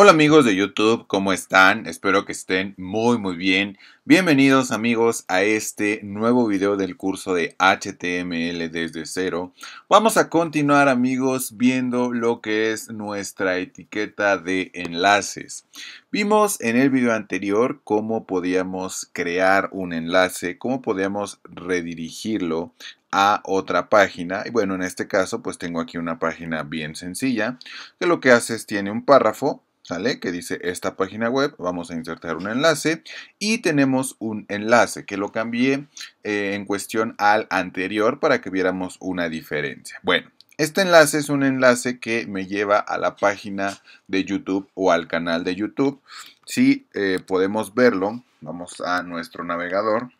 Hola amigos de YouTube, ¿cómo están? Espero que estén muy muy bien. Bienvenidos amigos a este nuevo video del curso de HTML desde cero. Vamos a continuar amigos viendo lo que es nuestra etiqueta de enlaces. Vimos en el video anterior cómo podíamos crear un enlace, cómo podíamos redirigirlo a otra página y bueno en este caso pues tengo aquí una página bien sencilla que lo que hace es tiene un párrafo ¿sale? Que dice esta página web, vamos a insertar un enlace y tenemos un enlace que lo cambié eh, en cuestión al anterior para que viéramos una diferencia. Bueno. Este enlace es un enlace que me lleva a la página de YouTube o al canal de YouTube. Si eh, podemos verlo, vamos a nuestro navegador.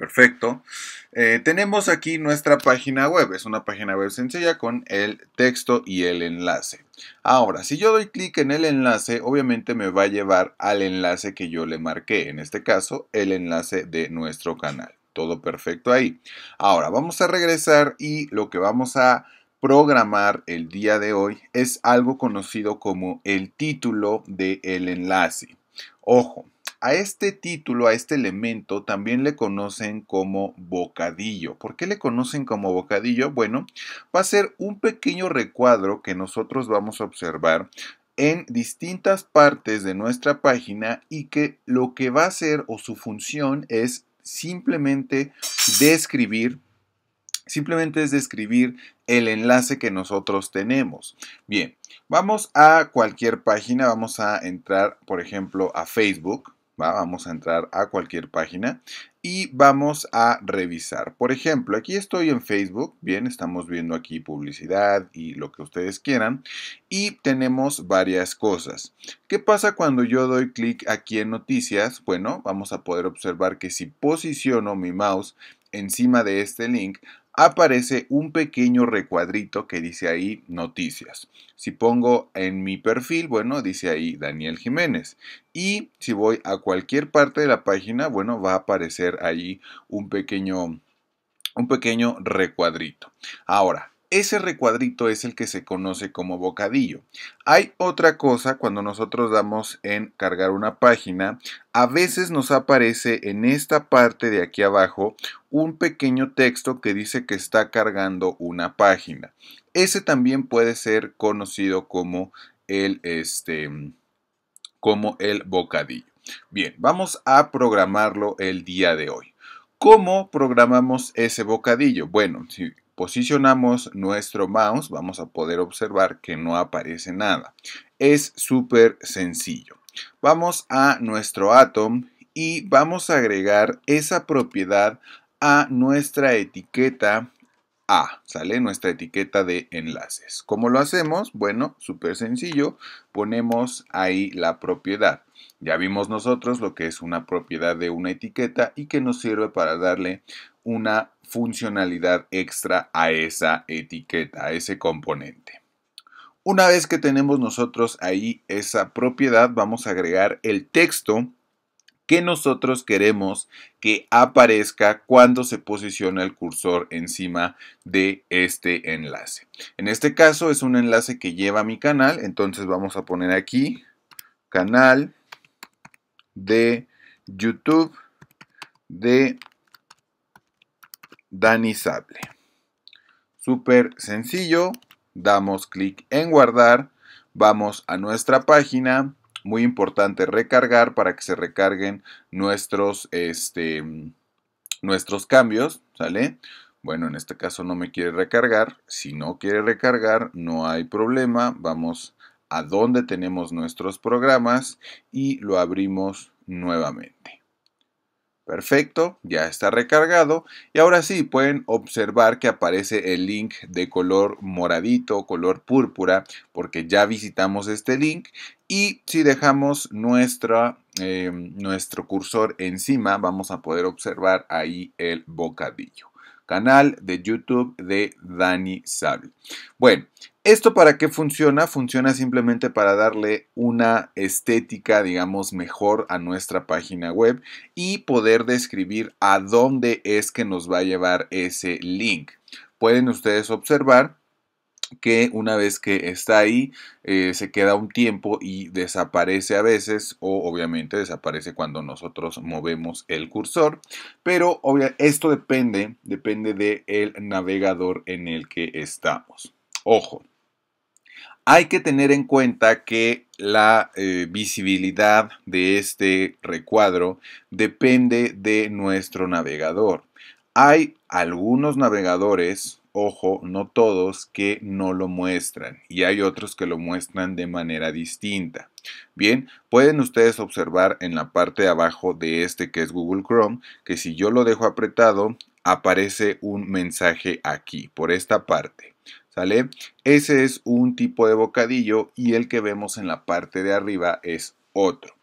Perfecto. Eh, tenemos aquí nuestra página web. Es una página web sencilla con el texto y el enlace. Ahora, si yo doy clic en el enlace, obviamente me va a llevar al enlace que yo le marqué. En este caso, el enlace de nuestro canal. Todo perfecto ahí. Ahora, vamos a regresar y lo que vamos a programar el día de hoy es algo conocido como el título del enlace. Ojo, a este título, a este elemento, también le conocen como bocadillo. ¿Por qué le conocen como bocadillo? Bueno, va a ser un pequeño recuadro que nosotros vamos a observar en distintas partes de nuestra página y que lo que va a hacer o su función es simplemente describir simplemente es describir el enlace que nosotros tenemos. Bien, vamos a cualquier página, vamos a entrar, por ejemplo, a Facebook. Vamos a entrar a cualquier página y vamos a revisar. Por ejemplo, aquí estoy en Facebook, bien, estamos viendo aquí publicidad y lo que ustedes quieran y tenemos varias cosas. ¿Qué pasa cuando yo doy clic aquí en noticias? Bueno, vamos a poder observar que si posiciono mi mouse encima de este link, aparece un pequeño recuadrito que dice ahí noticias. Si pongo en mi perfil, bueno, dice ahí Daniel Jiménez. Y si voy a cualquier parte de la página, bueno, va a aparecer ahí un pequeño un pequeño recuadrito. Ahora, ese recuadrito es el que se conoce como bocadillo. Hay otra cosa cuando nosotros damos en cargar una página. A veces nos aparece en esta parte de aquí abajo un pequeño texto que dice que está cargando una página. Ese también puede ser conocido como el, este, como el bocadillo. Bien, vamos a programarlo el día de hoy. ¿Cómo programamos ese bocadillo? Bueno, si posicionamos nuestro mouse vamos a poder observar que no aparece nada. Es súper sencillo. Vamos a nuestro Atom y vamos a agregar esa propiedad a nuestra etiqueta a, ¿sale? Nuestra etiqueta de enlaces. ¿Cómo lo hacemos? Bueno, súper sencillo, ponemos ahí la propiedad. Ya vimos nosotros lo que es una propiedad de una etiqueta y que nos sirve para darle una funcionalidad extra a esa etiqueta, a ese componente. Una vez que tenemos nosotros ahí esa propiedad, vamos a agregar el texto que nosotros queremos que aparezca cuando se posiciona el cursor encima de este enlace. En este caso es un enlace que lleva a mi canal, entonces vamos a poner aquí canal de YouTube de Danizable. Súper sencillo, damos clic en guardar, vamos a nuestra página, muy importante recargar para que se recarguen nuestros, este, nuestros cambios, ¿sale? Bueno, en este caso no me quiere recargar, si no quiere recargar no hay problema, vamos a donde tenemos nuestros programas y lo abrimos nuevamente. Perfecto, ya está recargado y ahora sí pueden observar que aparece el link de color moradito, color púrpura, porque ya visitamos este link y si dejamos nuestra, em, nuestro cursor encima vamos a poder observar ahí el bocadillo canal de YouTube de Dani Sable. Bueno, ¿esto para qué funciona? Funciona simplemente para darle una estética, digamos, mejor a nuestra página web y poder describir a dónde es que nos va a llevar ese link. Pueden ustedes observar que una vez que está ahí eh, se queda un tiempo y desaparece a veces o obviamente desaparece cuando nosotros movemos el cursor pero esto depende depende del navegador en el que estamos ojo hay que tener en cuenta que la eh, visibilidad de este recuadro depende de nuestro navegador hay algunos navegadores ojo, no todos, que no lo muestran y hay otros que lo muestran de manera distinta. Bien, pueden ustedes observar en la parte de abajo de este que es Google Chrome, que si yo lo dejo apretado, aparece un mensaje aquí, por esta parte. ¿Sale? Ese es un tipo de bocadillo y el que vemos en la parte de arriba es otro.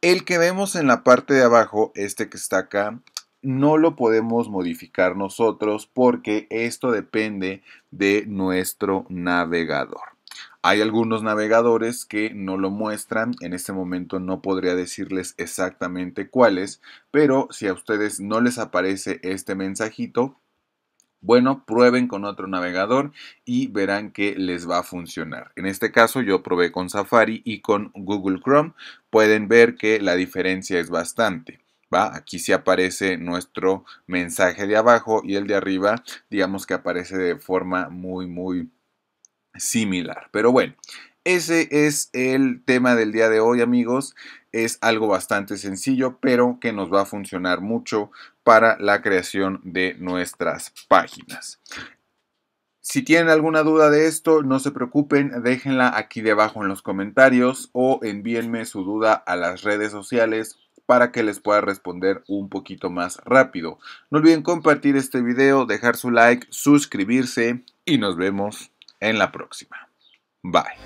El que vemos en la parte de abajo, este que está acá, no lo podemos modificar nosotros porque esto depende de nuestro navegador. Hay algunos navegadores que no lo muestran, en este momento no podría decirles exactamente cuáles, pero si a ustedes no les aparece este mensajito, bueno, prueben con otro navegador y verán que les va a funcionar. En este caso yo probé con Safari y con Google Chrome. Pueden ver que la diferencia es bastante. Aquí sí aparece nuestro mensaje de abajo y el de arriba, digamos que aparece de forma muy, muy similar. Pero bueno, ese es el tema del día de hoy, amigos. Es algo bastante sencillo, pero que nos va a funcionar mucho para la creación de nuestras páginas. Si tienen alguna duda de esto, no se preocupen, déjenla aquí debajo en los comentarios o envíenme su duda a las redes sociales para que les pueda responder un poquito más rápido. No olviden compartir este video, dejar su like, suscribirse y nos vemos en la próxima. Bye.